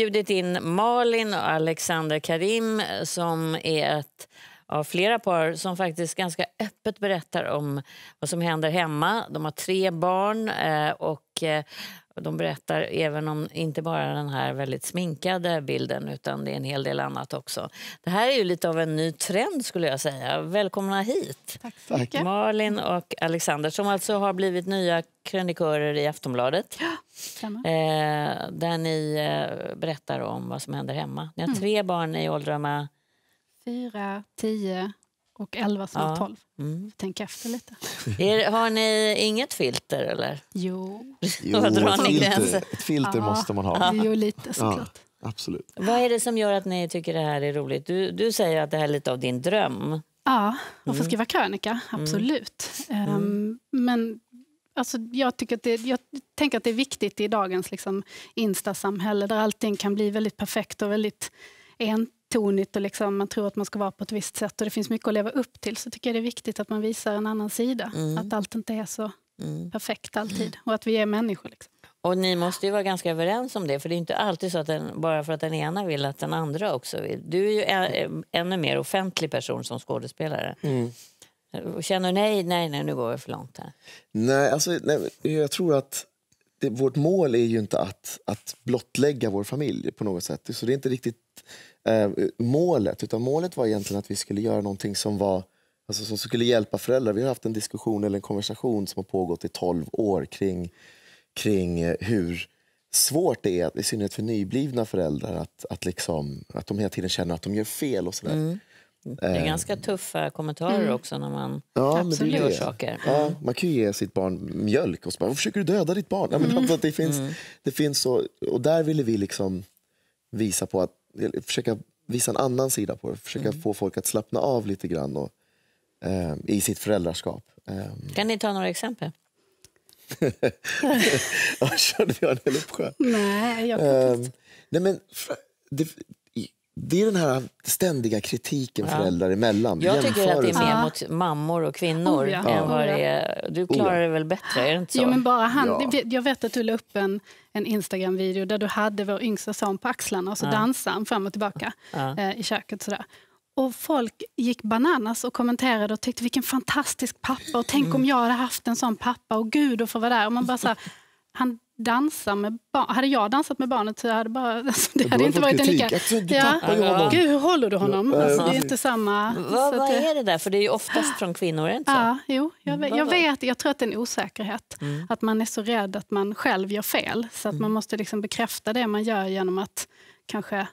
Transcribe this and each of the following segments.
bjudit in Malin och Alexander Karim som är ett av flera par som faktiskt ganska öppet berättar om vad som händer hemma. De har tre barn eh, och eh, de berättar även om inte bara den här väldigt sminkade bilden utan det är en hel del annat också. Det här är ju lite av en ny trend skulle jag säga. Välkomna hit! Tack så mycket. Malin och Alexander som alltså har blivit nya krönikörer i Aftonbladet. Ja, eh, där ni eh, berättar om vad som händer hemma. Ni har mm. tre mm. barn i åldrarna... Fyra, tio och 11 som ja. 12. Mm. Tänk efter lite. Er, har ni inget filter eller? Jo. jo ett, filter, ett filter ja. måste man ha. Jo, lite såklart. Ja, absolut. Vad är det som gör att ni tycker det här är roligt? Du, du säger att det här är lite av din dröm. Ja, att få mm. skriva krönika, mm. absolut. Mm. Um, men Alltså, jag, tycker att det, jag tänker att det är viktigt i dagens liksom, samhälle där allting kan bli väldigt perfekt och väldigt en, entonigt och liksom, man tror att man ska vara på ett visst sätt och det finns mycket att leva upp till så tycker jag det är viktigt att man visar en annan sida. Mm. Att allt inte är så mm. perfekt alltid mm. och att vi är människor. Liksom. Och ni måste ju vara ganska överens om det, för det är inte alltid så att den, bara för att den ena vill att den andra också vill. Du är ju en, ännu mer offentlig person som skådespelare. Mm. Känner du nej, nej, nej, nu går vi för långt här? Nej, alltså, nej, jag tror att det, vårt mål är ju inte att, att blottlägga vår familj på något sätt. Så det är inte riktigt eh, målet. Utan målet var egentligen att vi skulle göra någonting som, var, alltså som skulle hjälpa föräldrar. Vi har haft en diskussion eller en konversation som har pågått i 12 år kring, kring eh, hur svårt det är, i synnerhet för nyblivna föräldrar, att, att, liksom, att de hela tiden känner att de gör fel. och sådär. Mm. Det är eh. ganska tuffa kommentarer mm. också när man ja, absolut. gör saker. Ja, man kan ju ge sitt barn mjölk och så bara, försöker du döda ditt barn? Ja, men mm. Alltså, det, finns, mm. det finns så, och där ville vi liksom visa på att försöka visa en annan sida på det, försöka mm. få folk att slappna av lite grann och, eh, i sitt föräldraskap. Eh. Kan ni ta några exempel? körde vi en hel uppsjö? Nej, jag kan ehm, inte. Eh, nej, men det, det är den här ständiga kritiken ja. föräldrar emellan. Jag tycker att det är mer mot mammor och kvinnor. Oh, ja. än vad det är. Du oh, klarar oh, det väl bättre? Är det inte så? Jo, men bara han, ja. Jag vet att du la upp en, en Instagram-video där du hade vår yngsta son på axlarna och så ja. dansade han fram och tillbaka eh, i köket. Sådär. Och folk gick bananas och kommenterade och tyckte vilken fantastisk pappa och tänk mm. om jag hade haft en sån pappa och gud att få vara där. Och man bara så han dansa med barn. Hade jag dansat med barnet så hade bara, alltså, det hade inte varit en lika... ja. Gud, hur håller du honom? Alltså, det är inte samma... Vad, vad är det där? För det är ju oftast från kvinnor, inte så? Ja, jo, jag, mm. jag, vet. Jag tror att det är en osäkerhet. Mm. Att man är så rädd att man själv gör fel. Så att mm. man måste liksom bekräfta det man gör genom att kanske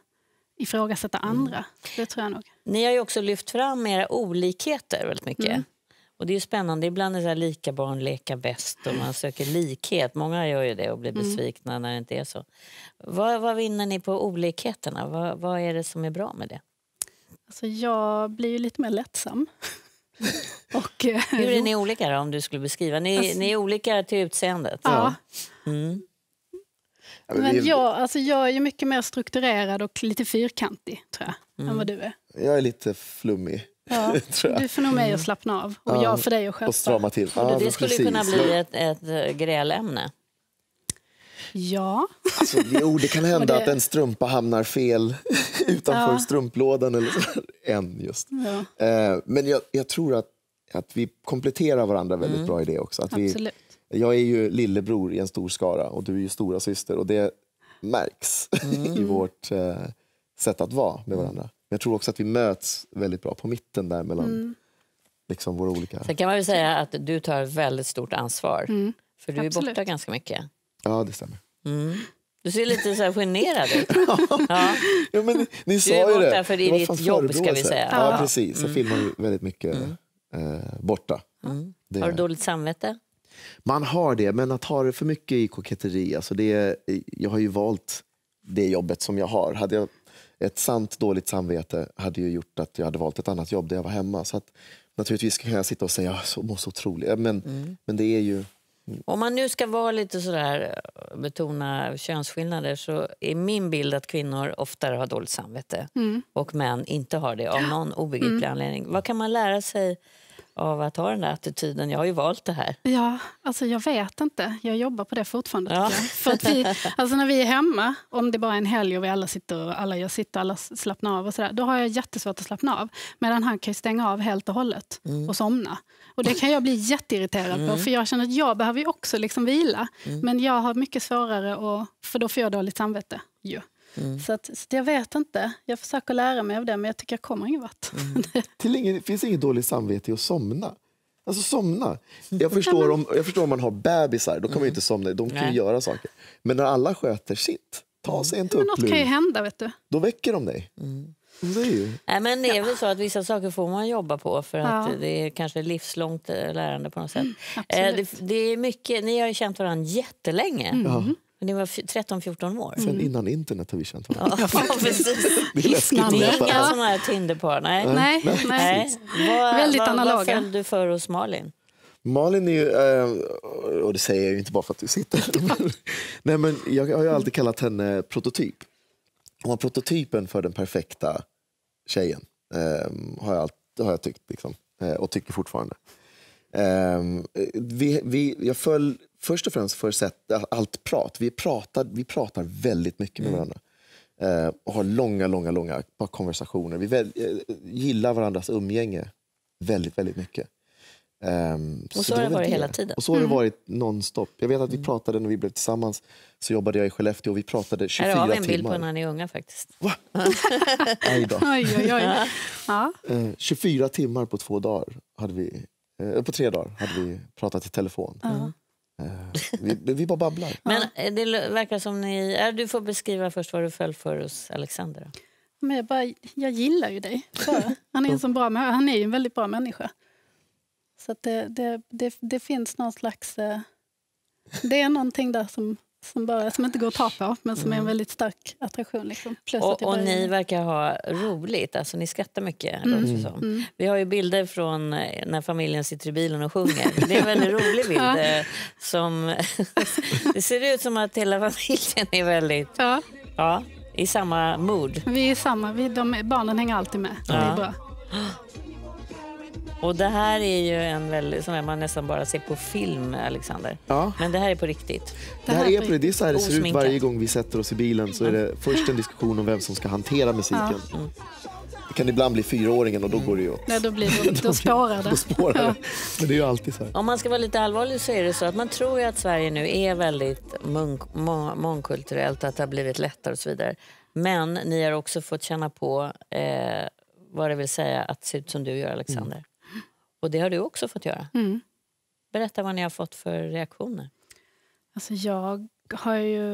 ifrågasätta andra. Mm. Det tror jag nog. Ni har ju också lyft fram era olikheter väldigt mycket. Mm. Och det är spännande, ibland är det lika barn leka bäst och man söker likhet. Många gör ju det och blir mm. besvikna mm. när det inte är så. Vad, vad vinner ni på olikheterna? Vad, vad är det som är bra med det? Alltså jag blir ju lite mer lättsam. och, eh, Hur är ni olika då, om du skulle beskriva? Ni, alltså, ni är olika till utseendet? Ja. Mm. Men jag, alltså jag är ju mycket mer strukturerad och lite fyrkantig tror jag, mm. än vad du är. Jag är lite flummig. Ja, du får nog mig att mm. slappna av och jag för dig att skärpa. Och strama till. Ja, det skulle precis. kunna bli ett, ett eh, grälämne. Ja. Alltså, jo, oh, det kan hända det... att en strumpa hamnar fel utanför ja. strumplådan. Eller en just. Ja. Eh, men jag, jag, tror att, att vi kompletterar varandra väldigt mm. bra i det också. Att Absolut. jag är ju lillebror i en stor skara och du är ju stora syster och det märks mm. i vårt eh, sätt att vara med varandra. Men jag tror också att vi möts väldigt bra på mitten där mellan mm. liksom våra olika... Sen kan man väl säga att du tar väldigt stort ansvar. Mm. För du Absolut. är borta ganska mycket. Ja, det stämmer. Mm. Du ser lite så här generad ut. ja. ja. men ni sa du är borta för det är ditt jobb ska vi säga. Ja, ja precis. Jag mm. filmar ju väldigt mycket mm. eh, borta. Mm. mm. Har du dåligt samvete? Man har det, men att ha det för mycket i koketteri. Alltså det, jag har ju valt det jobbet som jag har. Hade jag ett sant dåligt samvete hade ju gjort att jag hade valt ett annat jobb där jag var hemma. Så att, naturligtvis kan jag sitta och säga att jag mår så otroligt. Men, mm. men det är ju... Om man nu ska vara lite sådär, eh, betona könsskillnader så är min bild att kvinnor oftare har dåligt samvete mm. och män inte har det av någon obegriplig mm. anledning. Vad kan man lära sig av att ha den där attityden. Jag har ju valt det här. Ja, alltså jag vet inte. Jag jobbar på det fortfarande. Ja. För att vi, alltså när vi är hemma, om det bara är en helg och vi alla sitter och alla gör sitt alla slappnar av och sådär, då har jag jättesvårt att slappna av. Medan han kan stänga av helt och hållet mm. och somna. Och det kan jag bli jätteirriterad mm. på för jag känner att jag behöver också liksom vila. Mm. Men jag har mycket svårare och, för då får jag dåligt samvete. Yeah. Mm. Så, att, så jag vet inte. Jag försöker lära mig av det, men jag tycker jag kommer ingen vart. Mm. Till ingen, finns inget dåligt samvete i att somna. Alltså somna. Jag mm. förstår, om, jag förstår om man har bebisar, då kan man mm. inte somna. De kan göra saker. Men när alla sköter sitt, ta sig en tupplur. Något kan ju hända, vet du. Då väcker de dig. Mm. Det är ju... Nej, men det är väl så att vissa saker får man jobba på för att ja. det är kanske livslångt eh, lärande på något sätt. Mm, eh, det, det, är mycket, ni har ju känt varandra jättelänge. Mm. Men ni var 13-14 år? Sen innan internet har vi känt varandra. Ja, det är inga sådana här Tinderpar. Nej. Nej, nej. nej. Vad, vad, Vad föll du för hos Malin? Malin är ju, eh, och det säger jag inte bara för att du sitter Nej men jag har alltid kallat henne prototyp. Hon var prototypen för den perfekta tjejen. Ehm, har jag, har jag tyckt liksom. Eh, och tycker fortfarande. Ehm, vi, vi, jag föll först och främst för sätt, allt prat. Vi pratar, vi pratar väldigt mycket med mm. varandra. Eh, och har långa, långa, långa konversationer. Vi väl, eh, gillar varandras umgänge väldigt, väldigt mycket. Um, och så, så har det varit det. hela tiden. Och så har det mm. varit nonstop. Jag vet att vi mm. pratade när vi blev tillsammans, så jobbade jag i Skellefteå och vi pratade 24 timmar. Här har vi en bild timmar. på när ni är unga faktiskt. Va? då. Oj, oj, oj. Ja. Uh, eh, 24 timmar på två dagar, hade vi, uh, på tre dagar, hade vi pratat i telefon. Mm. Eh, vi, vi bara babblar. Men eh, det verkar som ni... Eh, du får beskriva först vad du föll för hos Alexander. Men jag, bara, jag gillar ju dig. Han är en bra Han är ju en väldigt bra människa. Så det, det, det, det, finns någon slags... Det är någonting där som, som, bara, som inte går att ta på, men som är en mm. väldigt stark attraktion. Liksom. Och, och ni verkar ha roligt, alltså ni skrattar mycket. Mm. Som. Mm. Vi har ju bilder från eh, när familjen sitter i bilen och sjunger. Det är en väldigt rolig bild. Ja. Eh, som, det ser ut som att hela familjen är väldigt... Ja. ja I samma mood. Vi är samma, vi, de, barnen hänger alltid med. Ja. Det är bra. Och det här är ju en väldigt, som man nästan bara ser på film, Alexander. Ja. Men det här är på riktigt. Det här, är på riktigt. Det är så här det ser ut varje gång vi sätter oss i bilen. Så är det först en diskussion om vem som ska hantera musiken. Ja. Mm. Det kan ibland bli fyraåringen och då går det ju åt. Nej, då, blir det, då spårar det. då spårar det. Men det är ju alltid så här. Om man ska vara lite allvarlig så är det så att man tror ju att Sverige nu är väldigt mångkulturellt, att det har blivit lättare och så vidare. Men ni har också fått känna på eh, vad det vill säga att se ut som du gör, Alexander. Mm. Och det har du också fått göra. Mm. Berätta vad ni har fått för reaktioner. Alltså jag har ju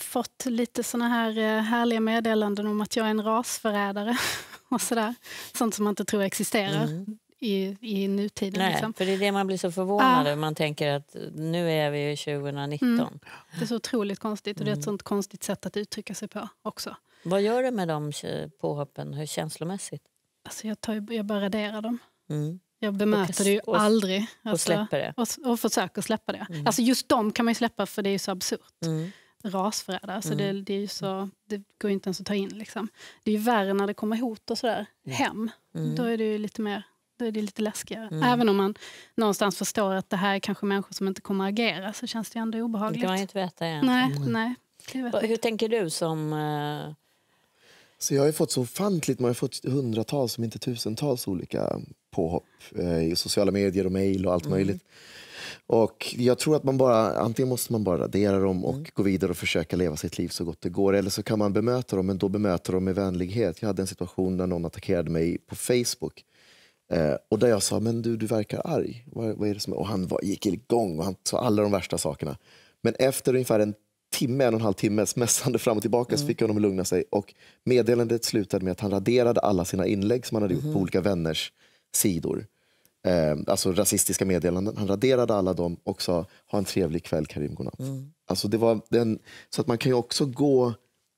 fått lite såna här eh, härliga meddelanden om att jag är en rasförrädare och sådär. Sånt som man inte tror existerar. Mm i, i nutiden. Nej, liksom. för det är det man blir så förvånad över. Ah. Man tänker att nu är vi 2019. Mm. Det är så otroligt konstigt och mm. det är ett mm. sånt konstigt sätt att uttrycka sig på också. Vad gör du med de påhoppen Hur känslomässigt? Alltså jag, tar, jag bara raderar dem. Mm. Jag bemöter det ju aldrig. Alltså, och släpper det. Och, och försöker släppa det. Mm. Alltså just dem kan man ju släppa för det är ju så absurt. Mm. Rasförrädare, alltså, mm. det, det, är det går ju inte ens att ta in. Liksom. Det är ju värre när det kommer hot och sådär, hem. Mm. Då är det ju lite mer då är det lite läskigare. Mm. Även om man någonstans förstår att det här är kanske människor som inte kommer att agera så känns det ändå obehagligt. Det kan man inte veta egentligen. Nej, mm. nej, Hur tänker du som... Uh... Så jag har fått så ofantligt, man har fått hundratals om inte tusentals olika påhopp eh, i sociala medier och mejl och allt mm. möjligt. Och jag tror att man bara, antingen måste man bara radera dem och mm. gå vidare och försöka leva sitt liv så gott det går. Eller så kan man bemöta dem, men då bemöta dem med vänlighet. Jag hade en situation där någon attackerade mig på Facebook. Eh, och där jag sa, men du, du verkar arg. Vad, vad är det som Och han var, gick igång och han sa alla de värsta sakerna. Men efter ungefär en timme, en och en halv timmes mässande fram och tillbaka mm. så fick jag honom att lugna sig. Och meddelandet slutade med att han raderade alla sina inlägg som han hade gjort mm. på mm-hmm. olika vänners sidor. Eh, alltså rasistiska meddelanden. Han raderade alla dem och sa ha en trevlig kväll Karim Mm. Alltså det var den, så att man kan ju också gå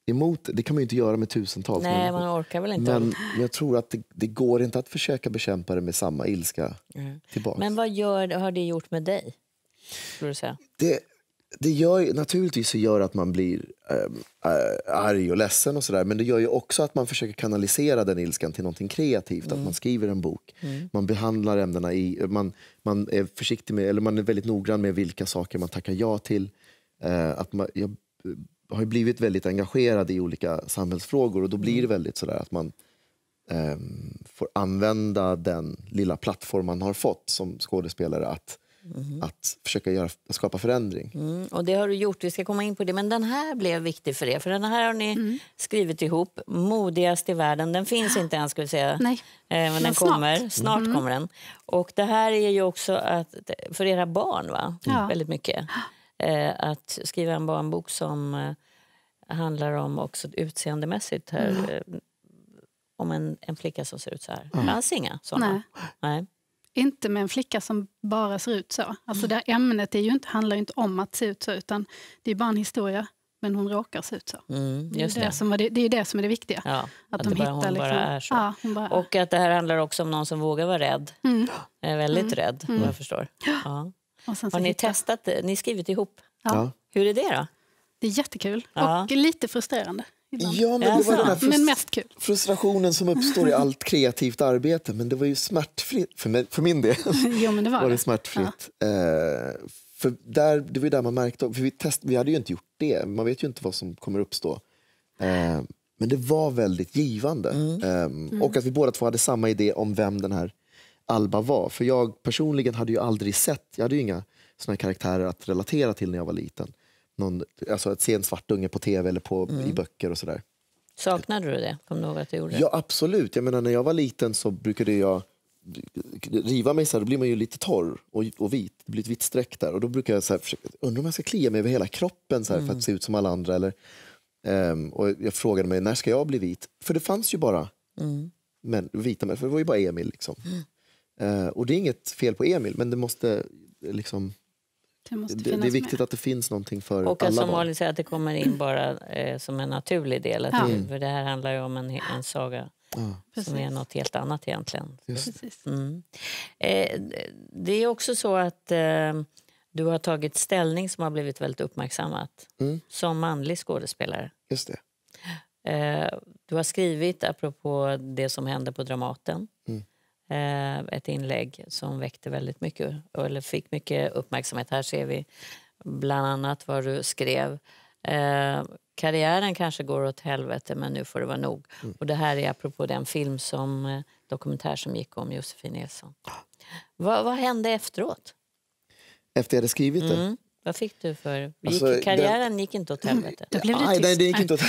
emot, det kan man ju inte göra med tusentals Nej, man orkar väl inte. Men jag tror att det, det, går inte att försöka bekämpa det med samma ilska mm. tillbaks. Men vad gör, har det gjort med dig? Det, det gör, naturligtvis så gör att man blir ehm, eh, arg och ledsen och sådär. Men det gör ju också att man försöker kanalisera den ilskan till någonting kreativt. Mm. Att man skriver en bok. Mm. Man behandlar ämnena i... Man, man är försiktig med, eller man är väldigt noggrann med vilka saker man tackar ja till. Eh, att man, jag eh, har blivit väldigt engagerad i olika samhällsfrågor och då blir det mm. väldigt sådär att man eh, får använda den lilla plattform man har fått som skådespelare att Mm. Att försöka göra, att skapa förändring. Mm, och det har du gjort, vi ska komma in på det. Men den här blev viktig för er, för den här har ni mm. skrivit ihop. Modigast i världen, den finns inte än ska vi säga. Nej. Men, eh, Men den snart. kommer, mm. snart kommer den. Och det här är ju också att, för era barn, va? Ja. Väldigt mycket. Eh, att skriva en barnbok som eh, handlar om också utseendemässigt. Här, Om en, en flicka som ser ut så här. Det fanns inga såna. Nej. Nej inte med en flicka som bara ser ut så. Alltså mm. det ämnet är ju inte, handlar ju inte om att se ut så, utan det är bara en historia. Men hon råkar se ut så. Mm, det, är det. det, som är det, är det som är det viktiga. Ja, att, att de bara, hon liksom, är så. Ja, bara Och att det här handlar också om någon som vågar vara rädd. Mm. Är eh, väldigt mm. rädd, vad mm. jag förstår. Ja. Har ni hitta. testat det? Eh, ni skrivit ihop? Ja. Hur är det då? Det är jättekul och lite frustrerande. Ja, men det var den här frustrationen som uppstår i allt kreativt arbete. Men det var ju smärtfritt, för, mig, för min del. jo, men det var, var det smärtfritt. Ja. Eh, för där, det var ju där man märkte, för vi, test, vi hade ju inte gjort det, man vet ju inte vad som kommer uppstå. Eh, men det var väldigt givande. Mm. Ehm, mm. och att vi båda två hade samma idé om vem den här Alba var. För jag personligen hade ju aldrig sett, jag hade ju inga såna karaktärer att relatera till när jag var liten någon, alltså att se en svart unge på tv eller på, mm. i böcker och sådär. Saknade du det? Kom du ihåg att du gjorde det? Ja, absolut. Jag menar, när jag var liten så brukade jag riva mig så här, då blir man ju lite torr och, och vit. Det blir ett vitt streck där. Och då brukar jag så här, försöka, undra om jag ska klia mig över hela kroppen så här, mm. för att mm. se ut som alla andra. Eller, um, och jag frågade mig, när ska jag bli vit? För det fanns ju bara mm. män, vita män, för det var ju bara Emil. Liksom. Mm. Uh, och det är inget fel på Emil, men det måste liksom, det, det, är viktigt med. att det finns någonting för och alla Och som säger, att det kommer in bara eh, som en naturlig del. Att ja. det, mm. för det här handlar ju om en, en saga ja. som Precis. är något helt annat egentligen. Mm. Eh, det är också så att eh, du har tagit ställning som har blivit väldigt uppmärksammat mm. som manlig skådespelare. Just det. Eh, du har skrivit apropå det som hände på Dramaten. Mm. Eh, ett inlägg som väckte väldigt mycket, eller fick mycket uppmärksamhet. Här ser vi bland annat vad du skrev. Eh, karriären kanske går åt helvete, men nu får det vara nog. Mm. Och Det här är apropå den film som eh, dokumentär som gick om Josefin Nilsson. Va, vad hände efteråt? Efter jag hade skrivit mm. det? Vad fick du för... Alltså, karriären den... gick inte åt helvete? Då blev det Aj, tyst. Nej, det gick inte åt,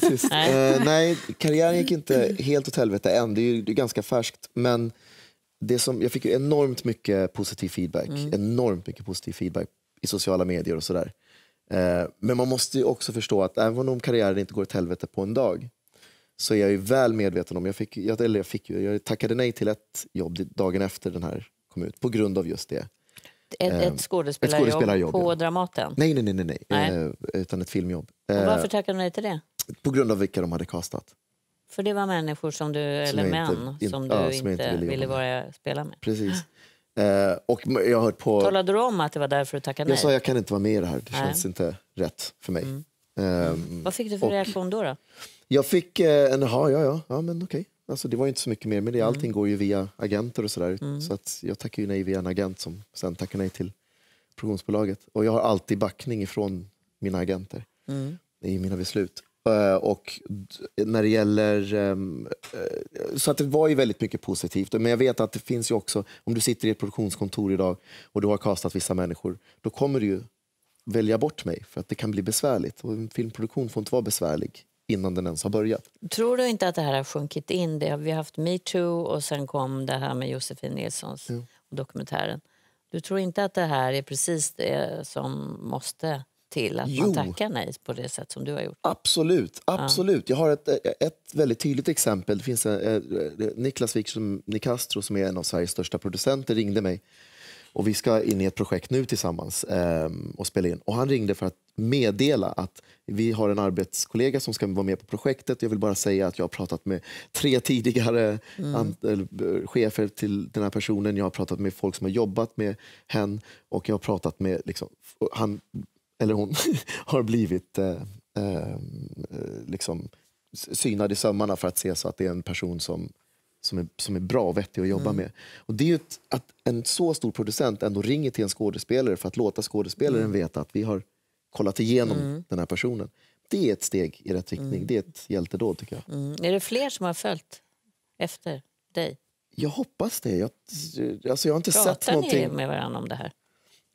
tyst. Uh, eh, nej, karriären gick inte helt åt helvete än. Det är ju det är ganska färskt. Men det som, jag fick enormt mycket positiv feedback. Mm. Enormt mycket positiv feedback i sociala medier och sådär. Uh, men man måste också förstå att även om karriären inte går åt helvete på en dag så är jag ju väl medveten om, jag, fick, jag, eller jag, fick, jag tackade nej till ett jobb dagen efter den här kom ut på grund av just det. Ett, ett ehm, skådespelarjobb, ett skådespelarjobb på ja. Dramaten? Nej, nej, nej, nej, nej. Eh, utan ett filmjobb. Och varför eh, tackade du nej till det? På grund av vilka de hade kastat. För det var människor som du, eller män, inte, som du ja, som inte, ville, ville vara, spela med? Precis. Eh, och jag hört på... Talade du om att det var därför du tackade nej? Jag sa jag kan inte vara med i det här, det nej. känns inte rätt för mig. Mm. Um, Vad fick du för och... reaktion då? då? Jag fick en aha, ja, ja, ja men okej. Okay. Alltså det var inte så mycket mer med det. Mm. Allting mm. går ju via agenter och sådär. Mm. Så att jag tackar ju nej via en agent som sen tackar nej till produktionsbolaget. Och jag har alltid backning ifrån mina agenter mm. i mina beslut. Eh, och när det gäller... Ehm, eh, så att det var ju väldigt mycket positivt. Men jag vet att det finns ju också, om du sitter i ett produktionskontor idag och du har kastat vissa människor, då kommer du ju välja bort mig för att det kan bli besvärligt. Och en filmproduktion får inte vara besvärlig innan den ens har börjat. Tror du inte att det här har sjunkit in? Det har vi har haft metoo och sen kom det här med Josefin Nilssons mm. dokumentären. Du tror inte att det här är precis det som måste till? Att jo. man tackar nej på det sätt som du har gjort? Absolut. absolut. Ja. Jag har ett, eh, ett väldigt tydligt exempel. Det finns en, eh, eh, Niklas Wikström Nicastro som är en av Sveriges största producenter ringde mig och vi ska in i ett projekt nu tillsammans eh, och spela in. Och han ringde för att meddela att vi har en arbetskollega som ska vara med på projektet. Jag vill bara säga att jag har pratat med tre tidigare mm. Eh, chefer till den här personen. Jag har pratat med folk som har jobbat med henne och jag har pratat med... Liksom, han eller hon har blivit eh, ehm, eh, liksom synad i sömmarna för att se så att det är en person som som är, som är bra och vettig att jobba mm. med. Och det är ett, att en så stor producent ändå ringer till en skådespelare för att låta skådespelaren mm. veta att vi har kollat igenom mm. den här personen. Det är ett steg i rätt riktning. Mm. Det är ett hjältedåd tycker jag. Mm. Är det fler som har följt efter dig? Jag hoppas det. Jag, alltså jag har inte Pratar sett någonting. Pratar ni med varandra om det här?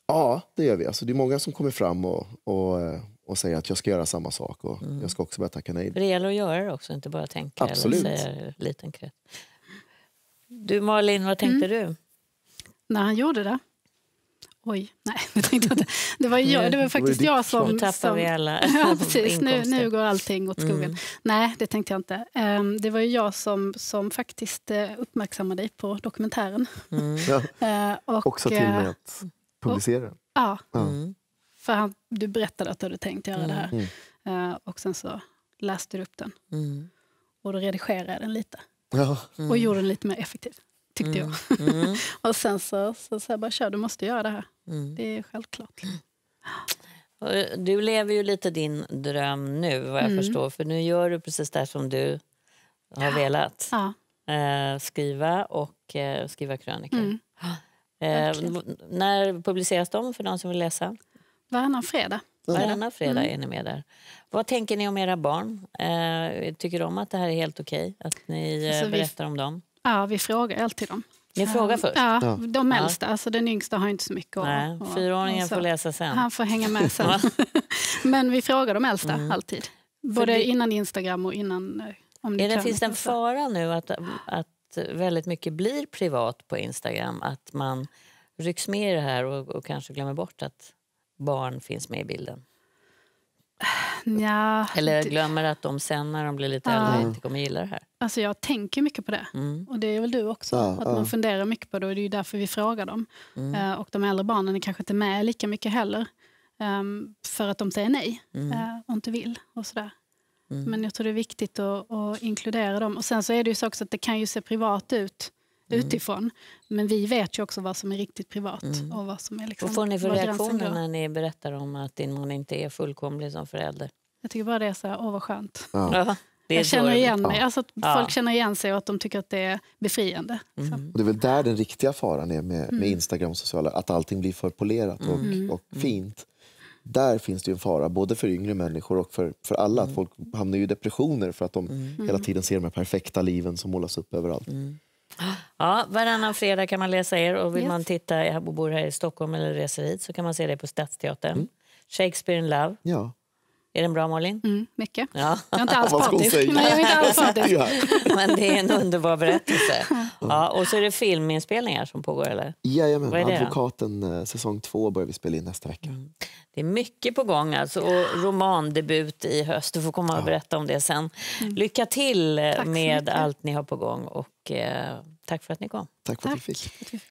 Ja, det gör vi. Alltså, det är många som kommer fram och, och, eh, och säger att jag ska göra samma sak och mm. jag ska också börja tacka nej. det gäller att göra det också, inte bara tänka Absolut. eller säga liten krets. Du Malin, vad tänkte mm. du? När han gjorde det? Oj, nej, det tänkte jag inte. Det var, jag, det var faktiskt jag som... Nu tappar vi alla ja, precis, nu, nu går allting åt skogen. Mm. Nej, det tänkte jag inte. Ehm, det var jag som, som faktiskt eh, uppmärksammade dig på dokumentären. Mm. Ja. Eh, och, Också till med att eh, publicera den. Ja, mm. för han, du berättade att du hade tänkt göra det här. Mm. Mm. och sen så läste du upp den. Mm. Och då redigerade jag den lite. Ja. Mm. Och gjorde den lite mer effektiv, tyckte mm. jag. Mm. och sen så, så, så bara, kör, du måste göra det här. Mm. Det är självklart. Du lever ju lite din dröm nu, vad jag mm. förstår. För nu gör du precis det som du har ja. velat. Ja. Eh, skriva och eh, skriva krönikor. Mm. Eh, när publiceras de för de som vill läsa? Varannan fredag. Mm. Varannan fredag mm. är ni med där. Vad tänker ni om era barn? Eh, tycker de att det här är helt okej? Att ni eh, alltså, berättar vi, om dem? Ja, vi frågar alltid dem. Ni frågar eh, först? Ja, de äldsta. Ja. Alltså, den yngsta har inte så mycket att... fyraåringen alltså, får läsa sen. Han får hänga med sen. Men vi frågar de äldsta mm. alltid. Både det, innan Instagram och innan... Om är det, finns det en fara nu att, att väldigt mycket blir privat på Instagram? Att man rycks med i det här och, och kanske glömmer bort att barn finns med i bilden? Ja, Eller glömmer att de sen när de blir lite ja. äldre inte kommer gilla det här? Alltså jag tänker mycket på det. Mm. Och det är väl du också. Ja, att man funderar mycket på det och det är därför vi frågar dem. Mm. Eh, och de äldre barnen är kanske inte med lika mycket heller. Um, för att de säger nej mm. uh, och inte vill. Och sådär. Mm. Men jag tror det är viktigt att, att, inkludera dem. Och sen så är det ju så också att det kan ju se privat ut Mm. utifrån. Men vi vet ju också vad som är riktigt privat. Mm. Och vad som är liksom, vad får ni för reaktioner när ni berättar om att din man inte är fullkomlig som förälder? Jag tycker bara det är så här, åh vad skönt. Ja. jag känner igen mig. Alltså att ja. Folk känner igen sig och att de tycker att det är befriande. Mm. det är väl där den riktiga faran är med, med mm. Instagram och sociala, att allting blir för polerat och, mm. och fint där finns det ju en fara, både för yngre människor och för, för alla. Mm. folk hamnar ju i depressioner för att de mm. hela tiden ser de här perfekta liven som målas upp överallt. Mm. Ja, varannan fredag kan man läsa er och vill yes. man titta, jag bor här i Stockholm eller reser hit så kan man se det på Stadsteatern. Mm. Shakespeare in Love. Ja. Är den bra, Malin? Mm, mycket. Ja. Jag är inte alls partisk. Nej, jag är inte alls partisk. Men det är en underbar berättelse. Ja, och så är det filminspelningar som pågår, eller? Jajamän, Vad är det Advokaten då? Eh, säsong två börjar vi spela in nästa vecka. Mm. Det är mycket på gång alltså, och romandebut i höst. Du får komma och berätta om det sen. Mm. Lycka till mm. med allt ni har på gång och eh, Tack för att ni kom. Tack för att vi fick.